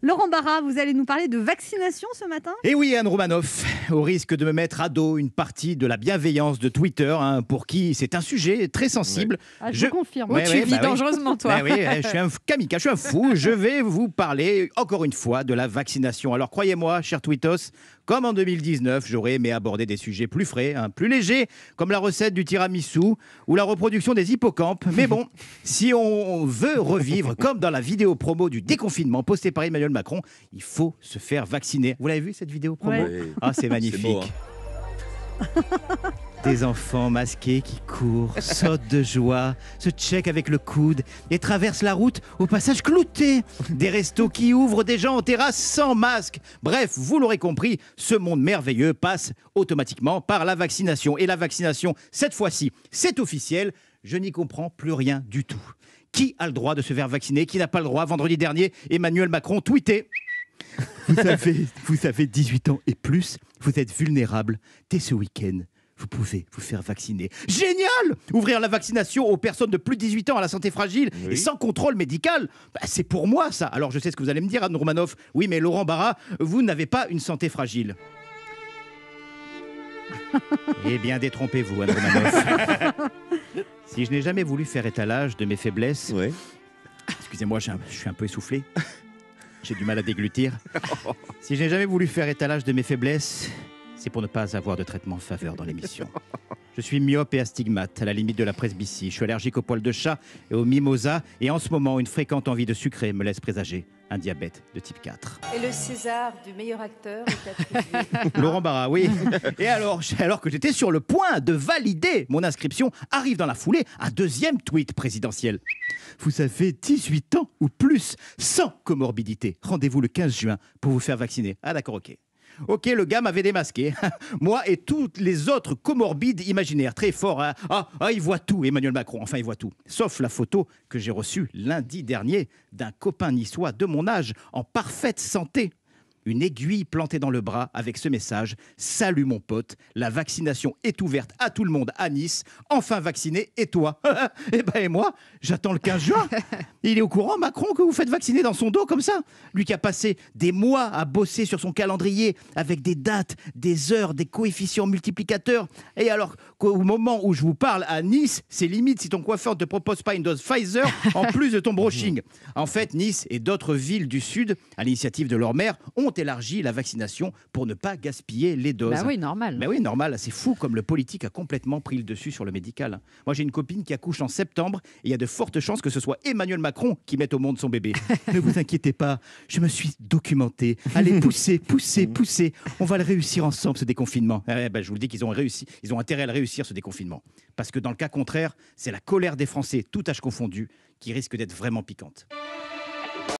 Laurent Barra, vous allez nous parler de vaccination ce matin Eh oui, Anne Romanoff, au risque de me mettre à dos une partie de la bienveillance de Twitter, hein, pour qui c'est un sujet très sensible. Ah, je, confirme. tu vis bah dangereusement, toi. Bah oui, je suis un kamikaze, je suis un fou. je vais vous parler encore une fois de la vaccination. Alors croyez-moi, cher Twittos, comme en 2019, j'aurais aimé aborder des sujets plus frais, hein, plus légers, comme la recette du tiramisu ou la reproduction des hippocampes. Mais bon, si on veut revivre, comme dans la vidéo promo du déconfinement postée par Emmanuel Macron, il faut se faire vacciner. Vous l'avez vu cette vidéo promo Ah, c'est magnifique. Hein. Des enfants masqués qui courent, sautent de joie, se checkent avec le coude et traversent la route au passage clouté. Des restos qui ouvrent, des gens en terrasse sans masque. Bref, vous l'aurez compris, ce monde merveilleux passe automatiquement par la vaccination. Et la vaccination, cette fois-ci, c'est officiel. Je n'y comprends plus rien du tout. Qui a le droit de se faire vacciner Qui n'a pas le droit Vendredi dernier, Emmanuel Macron tweetait vous avez, vous avez 18 ans et plus, vous êtes vulnérable dès ce week-end vous pouvez vous faire vacciner. Génial Ouvrir la vaccination aux personnes de plus de 18 ans à la santé fragile et sans contrôle médical, bah, c'est pour moi ça. Alors je sais ce que vous allez me dire, Anne Romanoff. Oui, mais Laurent Barra, vous n'avez pas une santé fragile. eh bien, détrompez-vous, Anne Romanoff. si je n'ai jamais voulu faire étalage de mes faiblesses, Oui. excusez-moi, je suis un peu essoufflé. J'ai du mal à déglutir. Oh. si je n'ai jamais voulu faire étalage de mes faiblesses, c'est pour ne pas avoir de traitement faveur dans l'émission. Je suis myope et astigmate, à la limite de la presbytie. Je suis allergique aux poils de chat et aux mimosas. Et en ce moment, une fréquente envie de sucrer me laisse présager un diabète de type 4. Et le César du meilleur acteur est Laurent Barra, oui. Et alors, alors que j'étais sur le point de valider mon inscription, arrive dans la foulée un deuxième tweet présidentiel. Vous avez 18 ans ou plus, sans comorbidité. Rendez-vous le 15 juin pour vous faire vacciner. Ah d'accord, ok. Ok, le gars m'avait démasqué. Moi et toutes les autres comorbides imaginaires. Très fort. Hein. ah, ah, il voit tout, Emmanuel Macron. Enfin, il voit tout. Sauf la photo que j'ai reçue lundi dernier d'un copain niçois de mon âge en parfaite santé une aiguille plantée dans le bras avec ce message Salut mon pote, la vaccination est ouverte à tout le monde à Nice, enfin vacciné, et toi Eh ben et moi, j'attends le 15 juin Il est au courant, Macron, que vous faites vacciner dans son dos comme ça Lui qui a passé des mois à bosser sur son calendrier avec des dates, des heures, des coefficients multiplicateurs, et alors qu'au moment où je vous parle à Nice, c'est limite si ton coiffeur ne te propose pas une dose Pfizer en plus de ton brushing. En fait, Nice et d'autres villes du Sud, à l'initiative de leur maire, ont élargi la vaccination pour ne pas gaspiller les bah doses. Bah oui, normal. Mais oui, normal. C'est fou comme le politique a complètement pris le dessus sur le médical. Moi, j'ai une copine qui accouche en septembre et il y a de fortes chances que ce soit Emmanuel Macron qui mette au monde son bébé. ne vous inquiétez pas, je me suis documenté. Allez, poussez, poussez, poussez. On va le réussir ensemble, ce déconfinement. Eh, eh ben, je vous le dis qu'ils ont réussi. Ils ont intérêt à le réussir, ce déconfinement. Parce que dans le cas contraire, c'est la colère des Français, tout âge confondu, qui risque d'être vraiment piquante.